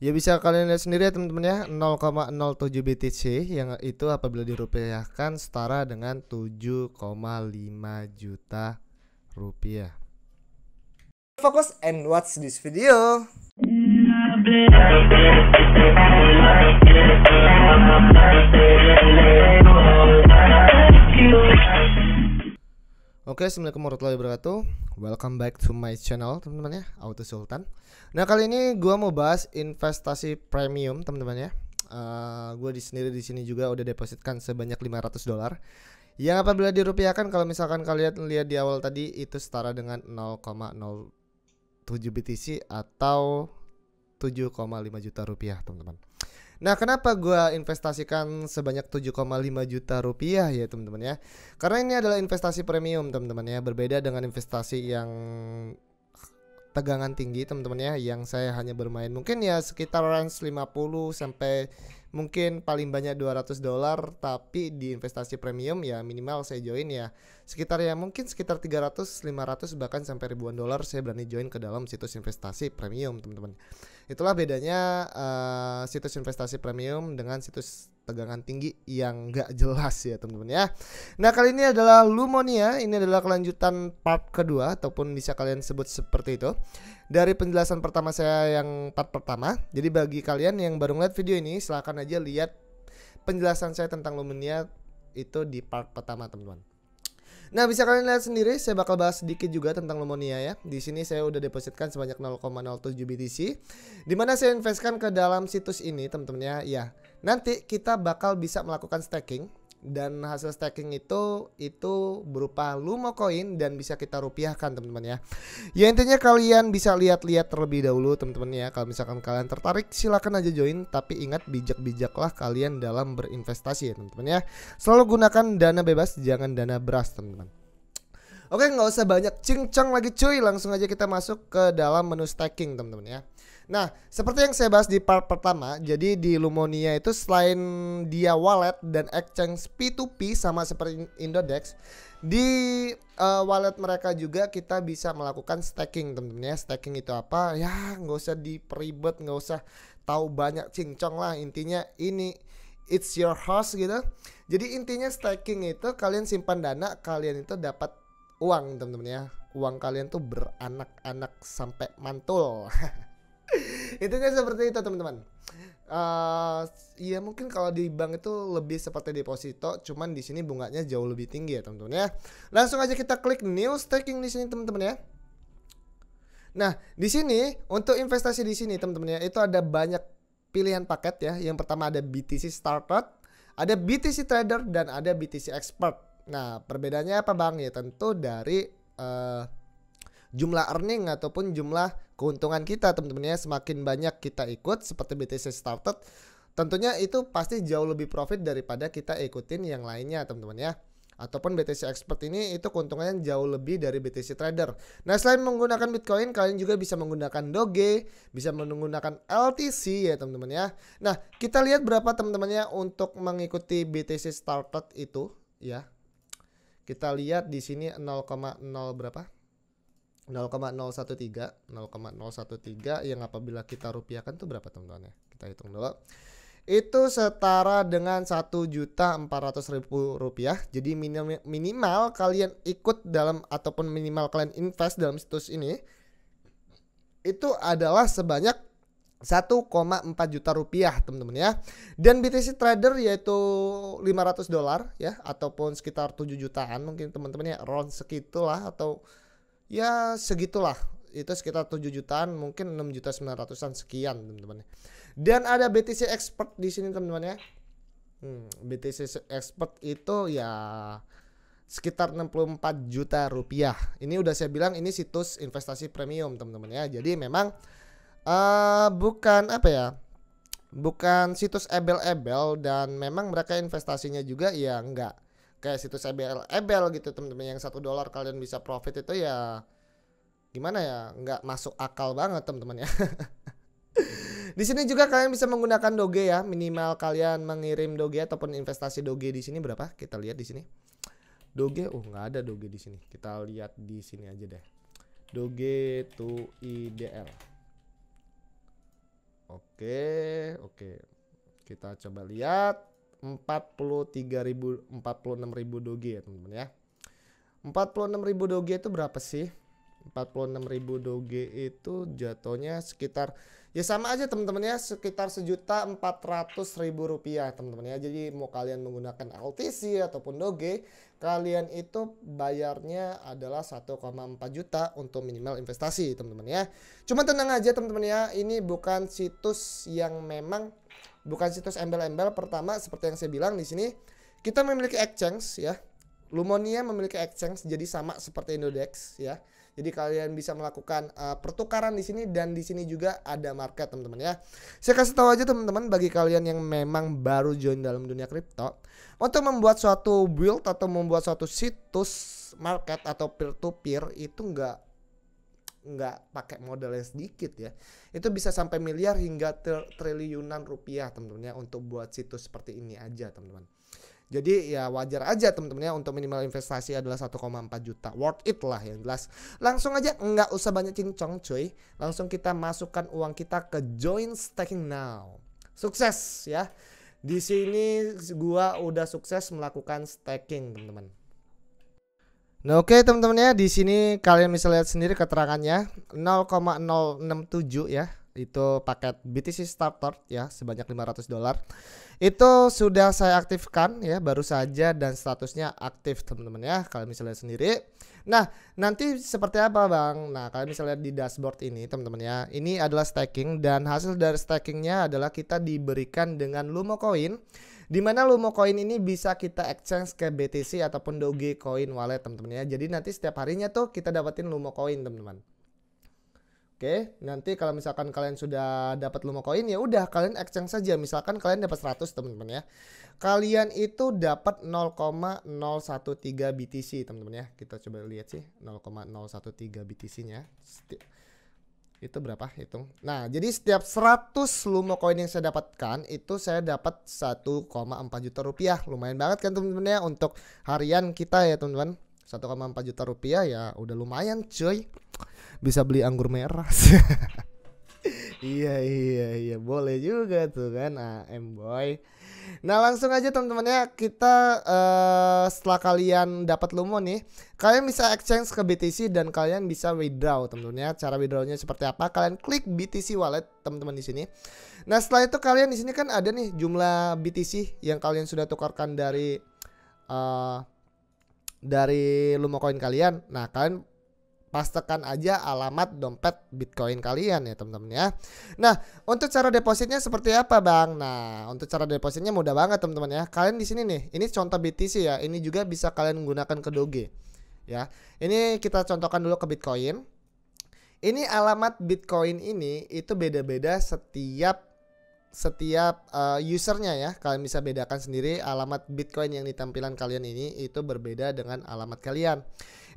Ya bisa kalian lihat sendiri ya teman-teman ya 0,07 BTC yang itu apabila dirupiahkan setara dengan 7,5 juta rupiah fokus and watch this video Oke, Assalamualaikum warahmatullahi wabarakatuh Welcome back to my channel teman-teman ya Auto Sultan Nah kali ini gue mau bahas investasi premium teman-teman ya uh, eh, Gue di sendiri di sini juga udah depositkan sebanyak 500 dolar Yang apabila dirupiahkan kalau misalkan kalian lihat di awal tadi Itu setara dengan 0,07 BTC atau 7,5 juta rupiah teman-teman Nah, kenapa gue investasikan sebanyak 7,5 juta rupiah ya teman-teman ya? Karena ini adalah investasi premium teman-teman ya, berbeda dengan investasi yang tegangan tinggi teman-teman ya, yang saya hanya bermain mungkin ya sekitar range 50 sampai mungkin paling banyak 200 dolar tapi di investasi premium ya minimal saya join ya sekitar ya mungkin sekitar 300 500 bahkan sampai ribuan dolar saya berani join ke dalam situs investasi premium teman-teman itulah bedanya uh, situs investasi premium dengan situs tegangan tinggi yang nggak jelas ya teman-teman ya. Nah kali ini adalah Lumonia, ini adalah kelanjutan part kedua ataupun bisa kalian sebut seperti itu. Dari penjelasan pertama saya yang part pertama, jadi bagi kalian yang baru ngeliat video ini silahkan aja lihat penjelasan saya tentang Lumonia itu di part pertama teman-teman. Nah bisa kalian lihat sendiri, saya bakal bahas sedikit juga tentang Lumonia ya. Di sini saya udah depositkan sebanyak 0,07 BTC, dimana saya investkan ke dalam situs ini teman-teman ya. Ya Nanti kita bakal bisa melakukan staking dan hasil staking itu itu berupa Lumo Coin dan bisa kita rupiahkan teman-teman ya. Ya intinya kalian bisa lihat-lihat terlebih dahulu teman-teman ya. Kalau misalkan kalian tertarik silahkan aja join tapi ingat bijak-bijaklah kalian dalam berinvestasi ya teman-teman ya. Selalu gunakan dana bebas jangan dana beras teman-teman. Oke nggak usah banyak cincang lagi cuy langsung aja kita masuk ke dalam menu staking teman-teman ya. Nah, seperti yang saya bahas di part pertama, jadi di Lumonia itu selain dia wallet dan exchange P2P sama seperti Indodex, di uh, wallet mereka juga kita bisa melakukan staking teman teman-teman ya. Staking itu apa? Ya, nggak usah diperibet, nggak usah tahu banyak cincong lah. Intinya ini it's your house gitu. Jadi intinya staking itu kalian simpan dana, kalian itu dapat uang teman-teman ya. Uang kalian tuh beranak-anak sampai mantul. intinya kan seperti itu teman-teman uh, ya mungkin kalau di bank itu lebih seperti deposito cuman di sini bunganya jauh lebih tinggi ya teman-teman ya langsung aja kita klik new staking di sini teman-teman ya nah di sini untuk investasi di sini teman-teman ya itu ada banyak pilihan paket ya yang pertama ada BTC Starter, ada BTC Trader dan ada BTC Expert nah perbedaannya apa bang ya tentu dari uh, jumlah earning ataupun jumlah keuntungan kita teman-teman ya semakin banyak kita ikut seperti BTC started tentunya itu pasti jauh lebih profit daripada kita ikutin yang lainnya teman-teman ya ataupun BTC Expert ini itu keuntungannya jauh lebih dari BTC Trader. Nah selain menggunakan Bitcoin kalian juga bisa menggunakan Doge, bisa menggunakan LTC ya teman-teman ya. Nah kita lihat berapa teman teman ya untuk mengikuti BTC Started itu ya. Kita lihat di sini 0,0 berapa? 0,013 0,013 yang apabila kita rupiahkan tuh berapa teman-teman ya kita hitung dulu itu setara dengan satu juta empat rupiah jadi minimal, minimal kalian ikut dalam ataupun minimal kalian invest dalam situs ini itu adalah sebanyak 1,4 juta rupiah teman-teman ya dan BTC trader yaitu 500 dolar ya ataupun sekitar 7 jutaan mungkin teman-teman ya round segitulah atau ya segitulah itu sekitar 7 jutaan mungkin 6 juta 900an sekian teman-teman ya. dan ada BTC expert di sini teman-teman ya hmm, BTC expert itu ya sekitar 64 juta rupiah ini udah saya bilang ini situs investasi premium teman-teman ya jadi memang uh, bukan apa ya bukan situs ebel-ebel dan memang mereka investasinya juga ya enggak kayak situs ebel ebel gitu teman-teman yang satu dolar kalian bisa profit itu ya gimana ya nggak masuk akal banget teman-teman ya di sini juga kalian bisa menggunakan doge ya minimal kalian mengirim doge ataupun investasi doge di sini berapa kita lihat di sini doge oh nggak ada doge di sini kita lihat di sini aja deh doge to idl oke oke kita coba lihat 43.000 46.000 doge ya teman-teman ya 46.000 doge itu berapa sih 46.000 doge itu jatuhnya sekitar ya sama aja teman-teman ya sekitar sejuta empat ratus ribu rupiah teman-teman ya jadi mau kalian menggunakan LTC ataupun doge kalian itu bayarnya adalah 1,4 juta untuk minimal investasi teman-teman ya cuma tenang aja teman-teman ya ini bukan situs yang memang bukan situs embel-embel. Pertama seperti yang saya bilang di sini kita memiliki exchange ya. Lumonia memiliki exchange jadi sama seperti Indodex ya. Jadi kalian bisa melakukan uh, pertukaran di sini dan di sini juga ada market teman-teman ya. Saya kasih tahu aja teman-teman bagi kalian yang memang baru join dalam dunia kripto untuk membuat suatu build atau membuat suatu situs market atau peer to peer itu nggak nggak pakai modalnya sedikit ya itu bisa sampai miliar hingga triliunan rupiah teman-teman ya untuk buat situs seperti ini aja teman-teman jadi ya wajar aja teman-teman ya untuk minimal investasi adalah 1,4 juta worth it lah yang jelas langsung aja nggak usah banyak cincong cuy langsung kita masukkan uang kita ke join staking now sukses ya di sini gua udah sukses melakukan staking teman-teman Nah, oke okay, teman-teman ya, di sini kalian bisa lihat sendiri keterangannya 0,067 ya. Itu paket BTC starter ya sebanyak 500 dolar. Itu sudah saya aktifkan ya baru saja dan statusnya aktif teman-teman ya. Kalian bisa lihat sendiri. Nah, nanti seperti apa Bang? Nah, kalian bisa lihat di dashboard ini teman-teman ya. Ini adalah staking dan hasil dari stakingnya adalah kita diberikan dengan Lumo Coin Dimana Lumo Coin ini bisa kita exchange ke BTC ataupun doge koin wallet teman-teman ya. Jadi nanti setiap harinya tuh kita dapetin Lumo Coin teman-teman. Oke, nanti kalau misalkan kalian sudah dapat Lumo Coin ya udah kalian exchange saja. Misalkan kalian dapat 100 teman-teman ya. Kalian itu dapat 0,013 BTC teman-teman ya. Kita coba lihat sih 0,013 BTC-nya itu berapa hitung nah jadi setiap 100 lumo koin yang saya dapatkan itu saya dapat 1,4 juta rupiah lumayan banget kan teman-teman ya untuk harian kita ya teman-teman 1,4 juta rupiah ya udah lumayan cuy bisa beli anggur merah iya iya iya boleh juga tuh kan AM boy Nah langsung aja teman-teman ya kita uh, setelah kalian dapat Lumo nih, kalian bisa exchange ke BTC dan kalian bisa withdraw teman-teman ya. Cara withdrawnya seperti apa? Kalian klik BTC Wallet teman-teman di sini. Nah setelah itu kalian di sini kan ada nih jumlah BTC yang kalian sudah tukarkan dari uh, dari Lumo Coin kalian. Nah kalian pastekan aja alamat dompet Bitcoin kalian ya teman-teman ya. Nah, untuk cara depositnya seperti apa Bang? Nah, untuk cara depositnya mudah banget teman-teman ya. Kalian di sini nih, ini contoh BTC ya. Ini juga bisa kalian gunakan ke Doge. Ya. Ini kita contohkan dulu ke Bitcoin. Ini alamat Bitcoin ini itu beda-beda setiap setiap uh, usernya ya kalian bisa bedakan sendiri alamat Bitcoin yang ditampilan kalian ini itu berbeda dengan alamat kalian.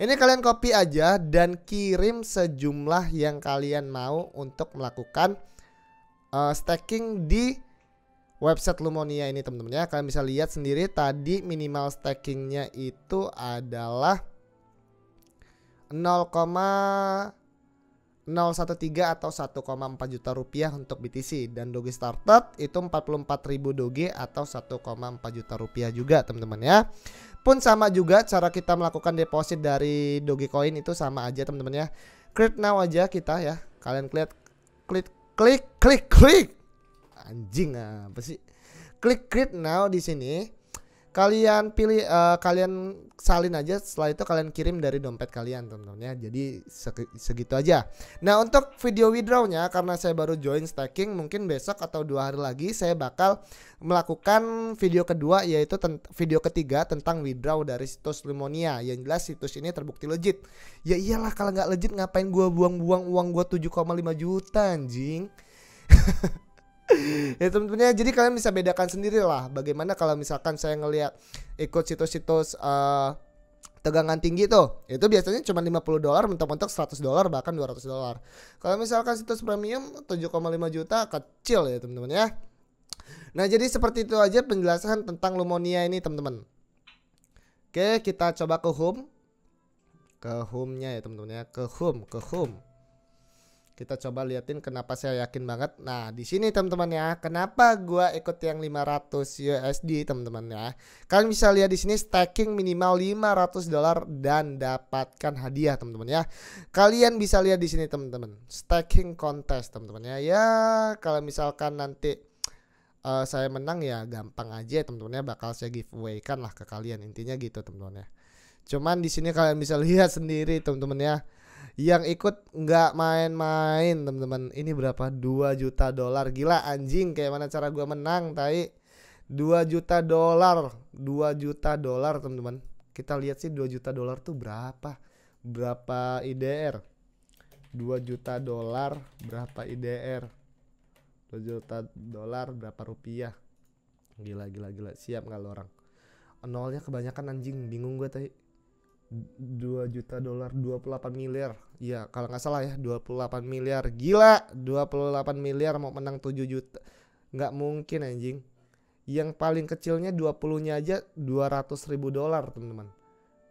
Ini kalian copy aja dan kirim sejumlah yang kalian mau untuk melakukan uh, eh, staking di website Lumonia ini teman-teman ya. Kalian bisa lihat sendiri tadi minimal stakingnya itu adalah 0, 013 atau 1,4 juta rupiah untuk BTC dan Doge started itu 44.000 Doge atau 1,4 juta rupiah juga teman-teman ya pun sama juga cara kita melakukan deposit dari Doge Coin itu sama aja teman-teman ya create now aja kita ya kalian klik klik klik klik klik anjing apa sih klik create now di sini kalian pilih uh, kalian salin aja setelah itu kalian kirim dari dompet kalian teman-teman ya jadi segitu aja nah untuk video withdrawnya karena saya baru join staking mungkin besok atau dua hari lagi saya bakal melakukan video kedua yaitu video ketiga tentang withdraw dari situs Limonia yang jelas situs ini terbukti legit ya iyalah kalau nggak legit ngapain gua buang-buang uang gua 7,5 juta anjing ya tentunya jadi kalian bisa bedakan sendiri lah bagaimana kalau misalkan saya ngelihat ikut situs-situs uh, tegangan tinggi tuh itu biasanya cuma 50 dolar mentok-mentok 100 dolar bahkan 200 dolar kalau misalkan situs premium 7,5 juta kecil ya teman-teman ya nah jadi seperti itu aja penjelasan tentang Lumonia ini teman-teman oke kita coba ke home ke home-nya ya teman-teman ya ke home ke home kita coba liatin kenapa saya yakin banget. Nah, di sini teman-teman ya, kenapa gua ikut yang 500 USD teman-teman ya. Kalian bisa lihat di sini staking minimal 500 dolar dan dapatkan hadiah teman-teman ya. Kalian bisa lihat di sini teman-teman, staking contest teman-teman ya. Ya, kalau misalkan nanti uh, saya menang ya gampang aja teman-teman ya bakal saya giveaway kan lah ke kalian intinya gitu teman-teman ya. Cuman di sini kalian bisa lihat sendiri teman-teman ya yang ikut nggak main-main teman-teman ini berapa 2 juta dolar gila anjing kayak mana cara gue menang tai 2 juta dolar 2 juta dolar teman-teman kita lihat sih 2 juta dolar tuh berapa berapa IDR 2 juta dolar berapa IDR 2 juta dolar berapa rupiah gila gila gila siap kalau orang nolnya kebanyakan anjing bingung gue tadi 2 juta dolar 28 miliar ya kalau nggak salah ya 28 miliar gila 28 miliar mau menang 7 juta nggak mungkin anjing yang paling kecilnya 20 nya aja 200 ribu dolar teman-teman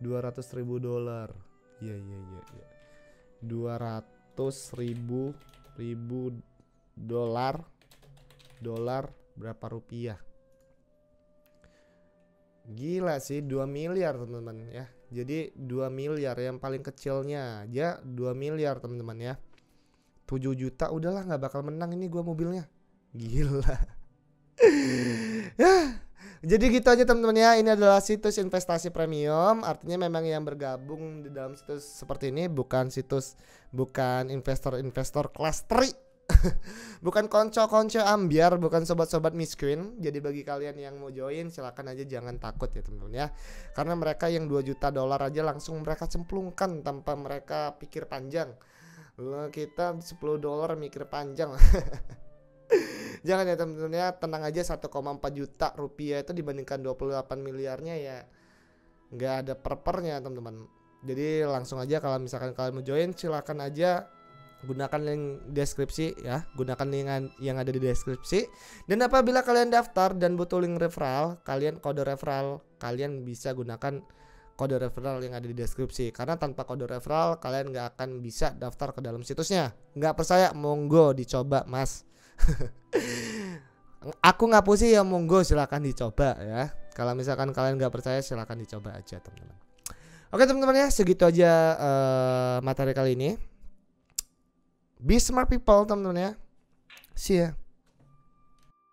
200 ribu dolar iya iya iya ya. 200 ribu ribu dolar dolar berapa rupiah gila sih 2 miliar teman-teman ya jadi 2 miliar yang paling kecilnya aja 2 miliar teman-teman ya. 7 juta udahlah nggak bakal menang ini gua mobilnya. Gila. ya Jadi gitu aja teman-teman ya. Ini adalah situs investasi premium. Artinya memang yang bergabung di dalam situs seperti ini bukan situs bukan investor-investor kelas 3 bukan konco-konco ambiar, bukan sobat-sobat miskin. Jadi bagi kalian yang mau join silakan aja jangan takut ya teman-teman ya. Karena mereka yang 2 juta dolar aja langsung mereka cemplungkan tanpa mereka pikir panjang. Lalu kita 10 dolar mikir panjang. jangan ya teman-teman ya, tenang aja 1,4 juta rupiah itu dibandingkan 28 miliarnya ya nggak ada perpernya teman-teman jadi langsung aja kalau misalkan kalian mau join silahkan aja gunakan link deskripsi ya gunakan link yang ada di deskripsi dan apabila kalian daftar dan butuh link referral kalian kode referral kalian bisa gunakan kode referral yang ada di deskripsi karena tanpa kode referral kalian nggak akan bisa daftar ke dalam situsnya nggak percaya monggo dicoba mas aku ngapusi ya monggo silahkan dicoba ya kalau misalkan kalian nggak percaya silahkan dicoba aja teman-teman oke teman-teman ya segitu aja uh, materi kali ini Be smart people teman-teman ya. See ya.